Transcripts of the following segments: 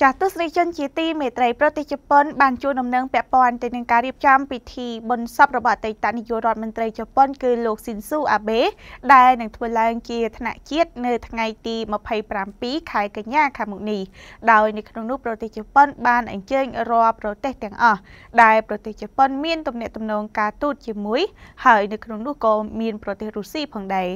ចាស់ទស្សនិកជនជាទីមេត្រីប្រទេសជប៉ុនបានជួលដំណឹងពាក់ព័ន្ធទៅនឹងការរៀបចំពិធីបុណ្យសពរបស់អតីតនាយករដ្ឋមន្ត្រីជប៉ុនគឺលោកស៊ីនស៊ូអាបេដែលនឹងធ្វើឡើងជាថ្នាក់ជាតិនៅថ្ងៃទី27ខែកញ្ញាខាងមុខនេះដោយនៅក្នុងនោះប្រទេសជប៉ុនបានអញ្ជើញរាល់ប្រទេសទាំងអស់ដែលប្រទេសជប៉ុនមានទំនាក់ទំនងការទូតជាមួយ ហើយនៅក្នុងនោះក៏មានប្រទេសរុស្ស៊ីផងដែរ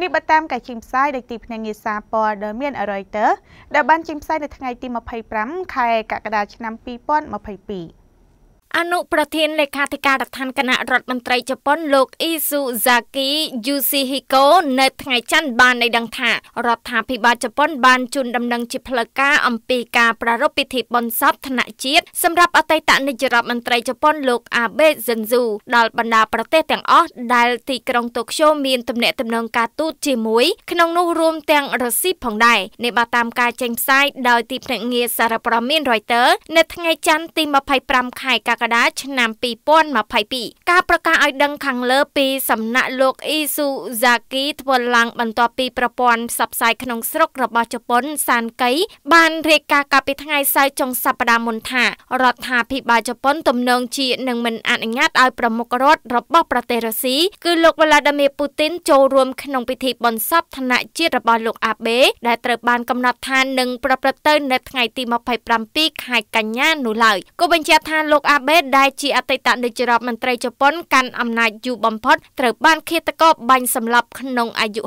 នេះបើតាមការចេញផ្សាយដោយទីភ្នាក់ងារសារព័ត៌មាន Reuters ដែលបានចេញផ្សាយនៅថ្ងៃទី20 25ខែកក្កដាឆ្នាំ2022អនុប្រធានលេខាធិការដ្ឋានគណៈរដ្ឋមន្ត្រីជប៉ុនលោកអ៊ីស៊ូហ្សាគីយូស៊ីហ៊ីកូនៅថ្ងៃច័ន្ទបានឲ្យដឹងថារដ្ឋាភិបាលជប៉ុនបានជូនដំណឹងជាផ្លូវការអំពីការប្រារព្ធពិធីបុណ្យសពថ្នាក់ជាតិសម្រាប់អតីតនាយករដ្ឋមន្ត្រីជប៉ុនលោកអាបេសិនស៊ូដល់បណ្ដាប្រទេសទាំងអស់ដែលទីក្រុងតូក្យូមានទំនាក់ទំនងការទូតជាមួយ ក្នុងនោះរួមទាំងរុស្ស៊ីផងដែរនេះបាទតាមការចេញផ្សាយដោយទីភ្នាក់ងារសារព័ត៌មាន Reuters នៅថ្ងៃច័ន្ទទី25ខែកក្កករាជឆ្នាំ2022ការប្រកាសឲ្យដឹងខាងលើពីសំណាក់លោកអ៊ីស៊ូហ្សាគីធ្វើឡើងបន្ទាប់ពីប្រព័ន្ធផ្សព្វផ្សាយក្នុងស្រុករបស់ជប៉ុន សានកៃបានរាយការណ៍កាលពីថ្ងៃសៅរ៍ចុងសប្តាហ៍មុនថារដ្ឋាភិបាលជប៉ុនទំនងជានឹងមិនអនុញ្ញាតឲ្យប្រមុខរដ្ឋរបស់ប្រទេសរុស្ស៊ីគឺលោកវ្លាឌីមៀពូទីនចូលរួមក្នុងពិធីបុណ្យសពឋានៈជាតិរបស់លោក អាបេដែលត្រូវបានកំណត់ថានឹងប្រព្រឹត្តទៅនៅថ្ងៃទី27ខែកញ្ញានោះឡើយគូបញ្ជាក់ថាលោកអាបេមេដែលជាអតីតនាយករដ្ឋមន្ត្រីជប៉ុនកាន់អំណាចយូរបំផុតត្រូវបានឃាតករបាញ់សម្លាប់ក្នុងអាយុ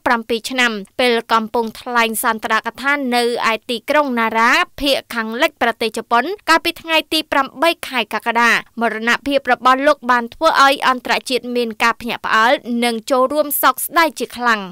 67ឆ្នាំពេលកំពុងថ្លែងសន្ទរកថានៅឯទីក្រុងណារ៉ាភៀកខាងលិចប្រទេសជប៉ុនកាលពីថ្ងៃទី8ខែកក្កដាមរណភាពរបស់លោកបានធ្វើឲ្យអន្តរជាតិមានការភ្ញាក់ផ្អើលនិងចូលរួមសោកស្ដាយជា ខ្លាំង